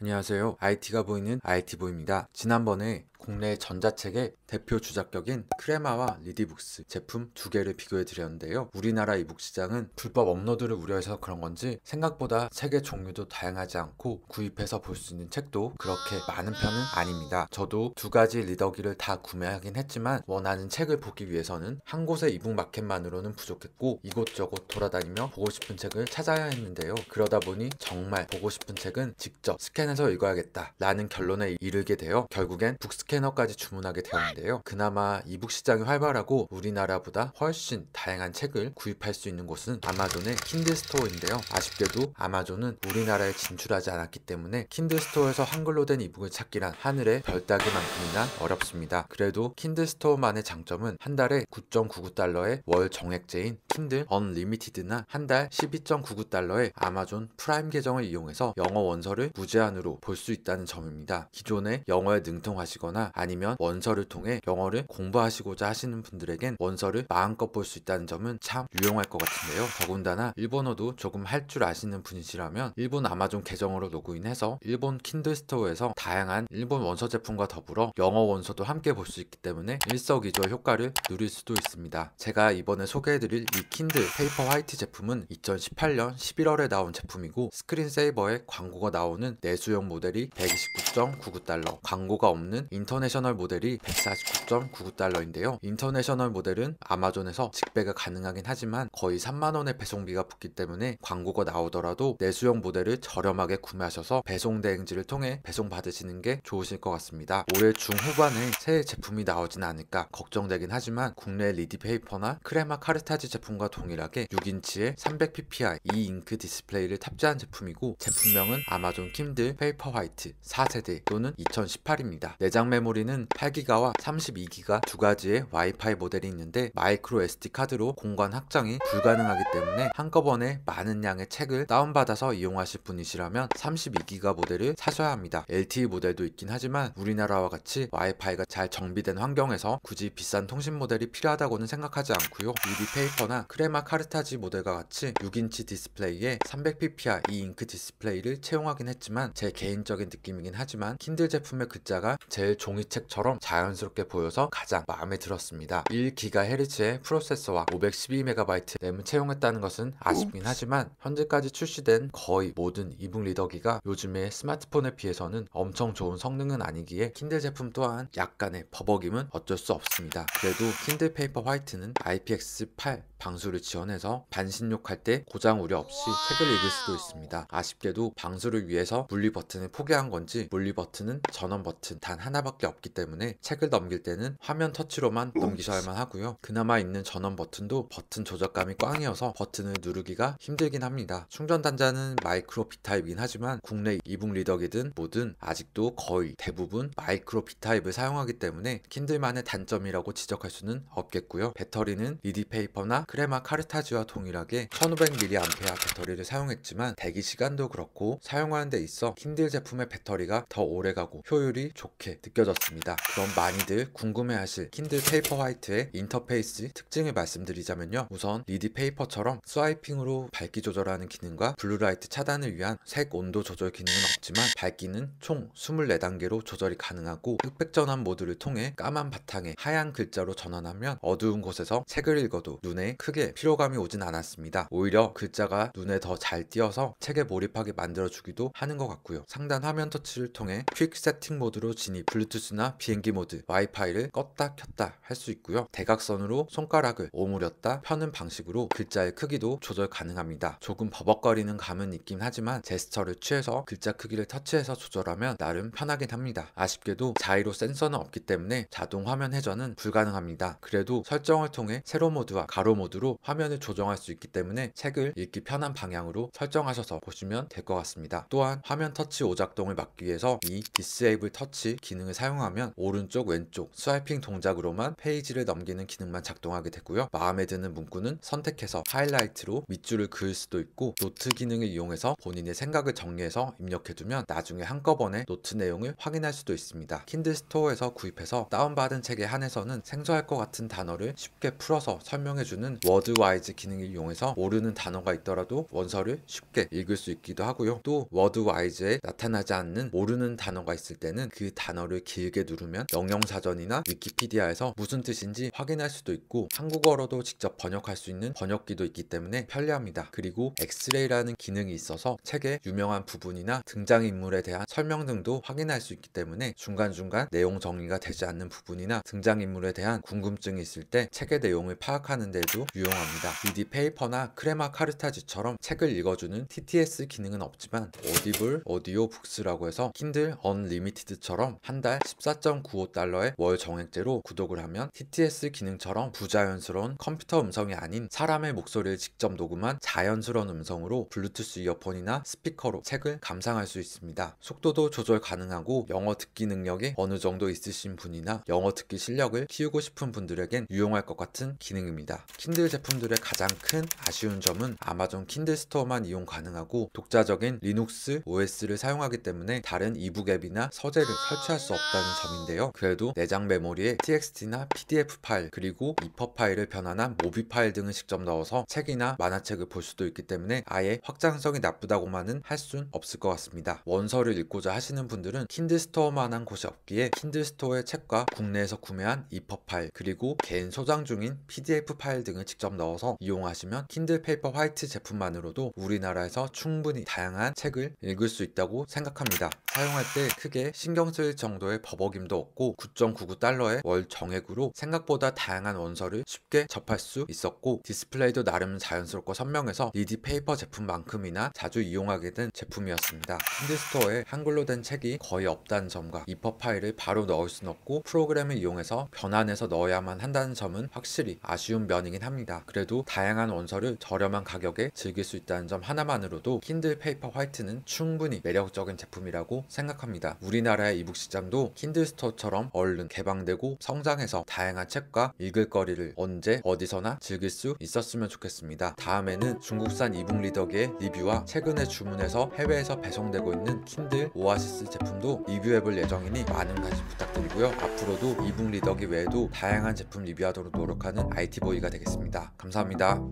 안녕하세요. IT가 보이는 IT보입니다. 지난번에 국내 전자책의 대표 주작격인 크레마와 리디북스 제품 두 개를 비교해 드렸는데요. 우리나라 이북 시장은 불법 업로드를 우려해서 그런 건지 생각보다 책의 종류도 다양하지 않고 구입해서 볼 수 있는 책도 그렇게 많은 편은 아닙니다. 저도 두 가지 리더기를 다 구매하긴 했지만 원하는 책을 보기 위해서는 한 곳의 이북 마켓만으로는 부족했고 이곳저곳 돌아다니며 보고 싶은 책을 찾아야 했는데요. 그러다 보니 정말 보고 싶은 책은 직접 스캔해서 읽어야겠다 라는 결론에 이르게 되어 결국엔 북스캔 스캐너까지 주문하게 되었는데요. 그나마 이북 시장이 활발하고 우리나라보다 훨씬 다양한 책을 구입할 수 있는 곳은 아마존의 킨드 스토어인데요. 아쉽게도 아마존은 우리나라에 진출하지 않았기 때문에 킨드 스토어에서 한글로 된 이북을 찾기란 하늘의 별 따기만큼이나 어렵습니다. 그래도 킨드 스토어만의 장점은 한 달에 9.99달러의 월 정액제인 킨드 언리미티드나 한 달 12.99달러의 아마존 프라임 계정을 이용해서 영어 원서를 무제한으로 볼 수 있다는 점입니다. 기존에 영어에 능통하시거나 아니면 원서를 통해 영어를 공부하시고자 하시는 분들에겐 원서를 마음껏 볼 수 있다는 점은 참 유용할 것 같은데요. 더군다나 일본어도 조금 할 줄 아시는 분이시라면 일본 아마존 계정으로 로그인해서 일본 킨들 스토어에서 다양한 일본 원서 제품과 더불어 영어 원서도 함께 볼 수 있기 때문에 일석이조 의 효과를 누릴 수도 있습니다. 제가 이번에 소개해드릴 이 킨들 페이퍼 화이트 제품은 2018년 11월에 나온 제품이고 스크린세이버에 광고가 나오는 내수용 모델이 129.99달러 광고가 없는 인터 넷 인터내셔널 모델이 149.99달러인데요. 인터내셔널 모델은 아마존에서 직배가 가능하긴 하지만 거의 3만원의 배송비가 붙기 때문에 광고가 나오더라도 내수용 모델을 저렴하게 구매하셔서 배송 대행지를 통해 배송받으시는 게 좋으실 것 같습니다. 올해 중후반에 새 제품이 나오진 않을까 걱정되긴 하지만 국내 리디페이퍼나 크레마 카르타지 제품과 동일하게 6인치의 300ppi 2인크 디스플레이를 탑재한 제품이고 제품명은 아마존 킴들 페이퍼 화이트 4세대 또는 2018입니다. 내장 메모 메모리는 8기가와 32기가 두 가지의 와이파이 모델이 있는데 마이크로 SD 카드로 공간 확장이 불가능하기 때문에 한꺼번에 많은 양의 책을 다운받아서 이용하실 분이시라면 32기가 모델을 사셔야 합니다. LTE 모델도 있긴 하지만 우리나라와 같이 와이파이가 잘 정비된 환경에서 굳이 비싼 통신 모델이 필요하다고는 생각하지 않고요. UD 페이퍼나 크레마 카르타지 모델과 같이 6인치 디스플레이에 300ppi 이잉크 디스플레이를 채용하긴 했지만 제 개인적인 느낌이긴 하지만 킨들 제품의 글자가 제일 좋종 종이책처럼 자연스럽게 보여서 가장 마음에 들었습니다. 1GHz의 프로세서와 512MB 램을 채용했다는 것은 아쉽긴 하지만 현재까지 출시된 거의 모든 이북 리더기가 요즘의 스마트폰에 비해서는 엄청 좋은 성능은 아니기에 킨들 제품 또한 약간의 버벅임은 어쩔 수 없습니다. 그래도 킨들 페이퍼 화이트는 IPX8 방수를 지원해서 반신욕할 때 고장 우려 없이 책을 읽을 수도 있습니다. 아쉽게도 방수를 위해서 물리 버튼을 포기한 건지 물리 버튼은 전원 버튼 단 하나밖에 없기 때문에 책을 넘길 때는 화면 터치로만 넘기셔야만 하고요. 그나마 있는 전원 버튼도 버튼 조작감이 꽝이어서 버튼을 누르기가 힘들긴 합니다. 충전 단자는 마이크로 B타입이긴 하지만 국내 이북 리더기든 뭐든 아직도 거의 대부분 마이크로 B타입을 사용하기 때문에 킨들만의 단점이라고 지적할 수는 없겠고요. 배터리는 리디페이퍼나 크레마 카르타지와 동일하게 1500mAh 배터리를 사용했지만 대기 시간도 그렇고 사용하는 데 있어 킨들 제품의 배터리가 더 오래가고 효율이 좋게 느껴졌습니다. 그럼 많이들 궁금해하실 킨들 페이퍼 화이트의 인터페이스 특징을 말씀드리자면요. 우선 리디 페이퍼처럼 스와이핑으로 밝기 조절하는 기능과 블루라이트 차단을 위한 색 온도 조절 기능은 없지만 밝기는 총 24단계로 조절이 가능하고 흑백 전환 모드를 통해 까만 바탕에 하얀 글자로 전환하면 어두운 곳에서 책을 읽어도 눈에 크게 피로감이 오진 않았습니다. 오히려 글자가 눈에 더 잘 띄어서 책에 몰입하게 만들어주기도 하는 것 같고요. 상단 화면 터치를 통해 퀵 세팅 모드로 진입, 블루투스나 비행기 모드, 와이파이를 껐다 켰다 할 수 있고요. 대각선으로 손가락을 오므렸다 펴는 방식으로 글자의 크기도 조절 가능합니다. 조금 버벅거리는 감은 있긴 하지만 제스처를 취해서 글자 크기를 터치해서 조절하면 나름 편하긴 합니다. 아쉽게도 자이로 센서는 없기 때문에 자동 화면 회전은 불가능합니다. 그래도 설정을 통해 세로 모드와 가로 모드 모드로 화면을 조정할 수 있기 때문에 책을 읽기 편한 방향으로 설정하셔서 보시면 될 것 같습니다. 또한 화면 터치 오작동을 막기 위해서 이 Disable 터치 기능을 사용하면 오른쪽 왼쪽 스와이핑 동작으로만 페이지를 넘기는 기능만 작동하게 되고요. 마음에 드는 문구는 선택해서 하이라이트로 밑줄을 그을 수도 있고 노트 기능을 이용해서 본인의 생각을 정리해서 입력해두면 나중에 한꺼번에 노트 내용을 확인할 수도 있습니다. 킨들 스토어에서 구입해서 다운받은 책에 한해서는 생소할 것 같은 단어를 쉽게 풀어서 설명해주는 또한 워드와이즈 기능을 이용해서 모르는 단어가 있더라도 원서를 쉽게 읽을 수 있기도 하고요. 또 워드와이즈에 나타나지 않는 모르는 단어가 있을 때는 그 단어를 길게 누르면 영영사전이나 위키피디아에서 무슨 뜻인지 확인할 수도 있고 한국어로도 직접 번역할 수 있는 번역기도 있기 때문에 편리합니다. 그리고 엑스레이라는 기능이 있어서 책의 유명한 부분이나 등장인물에 대한 설명 등도 확인할 수 있기 때문에 중간중간 내용 정리가 되지 않는 부분이나 등장인물에 대한 궁금증이 있을 때 책의 내용을 파악하는 데도 유용합니다. BD 페이퍼나 크레마 카르타지처럼 책을 읽어주는 TTS 기능은 없지만 오디블, 오디오 북스라고 해서 킨들 언리미티드처럼 한 달 14.95달러의 월 정액제로 구독을 하면 TTS 기능처럼 부자연스러운 컴퓨터 음성이 아닌 사람의 목소리를 직접 녹음한 자연스러운 음성으로 블루투스 이어폰이나 스피커로 책을 감상할 수 있습니다. 속도도 조절 가능하고 영어 듣기 능력이 어느 정도 있으신 분이나 영어 듣기 실력을 키우고 싶은 분들에겐 유용할 것 같은 기능입니다. 킨 킨들 제품들의 가장 큰 아쉬운 점은 아마존 킨들 스토어만 이용 가능하고 독자적인 리눅스 OS를 사용하기 때문에 다른 이북 앱이나 서재를 설치할 수 없다는 점인데요. 그래도 내장 메모리에 txt나 pdf 파일 그리고 이퍼 파일을 변환한 모비 파일 등을 직접 넣어서 책이나 만화책을 볼 수도 있기 때문에 아예 확장성이 나쁘다고만은 할 순 없을 것 같습니다. 원서를 읽고자 하시는 분들은 킨들 스토어만한 곳이 없기에 킨들 스토어의 책과 국내에서 구매한 이퍼 파일 그리고 개인 소장 중인 pdf 파일 등을 내용을 직접 넣어서 이용하시면 킨들 페이퍼 화이트 제품만으로도 우리나라에서 충분히 다양한 책을 읽을 수 있다고 생각합니다. 사용할 때 크게 신경 쓸 정도의 버벅임도 없고 9.99달러의 월 정액으로 생각보다 다양한 원서를 쉽게 접할 수 있었고 디스플레이도 나름 자연스럽고 선명해서 리디 페이퍼 제품만큼이나 자주 이용하게 된 제품이었습니다. 킨드스토어에 한글로 된 책이 거의 없다는 점과 이퍼 파일을 바로 넣을 수는 없고 프로그램을 이용해서 변환해서 넣어야만 한다는 점은 확실히 아쉬운 면이긴 합니다. 합니다. 그래도 다양한 원서를 저렴한 가격에 즐길 수 있다는 점 하나만으로도 킨들 페이퍼 화이트는 충분히 매력적인 제품이라고 생각합니다. 우리나라의 이북 시장도 킨들 스토어처럼 얼른 개방되고 성장해서 다양한 책과 읽을 거리를 언제 어디서나 즐길 수 있었으면 좋겠습니다. 다음에는 중국산 이북 리더기의 리뷰와 최근에 주문해서 해외에서 배송되고 있는 킨들 오아시스 제품도 리뷰해볼 예정이니 많은 관심 부탁드리고요. 앞으로도 이북 리더기 외에도 다양한 제품 리뷰하도록 노력하는 IT보이가 되겠습니다. 감사합니다.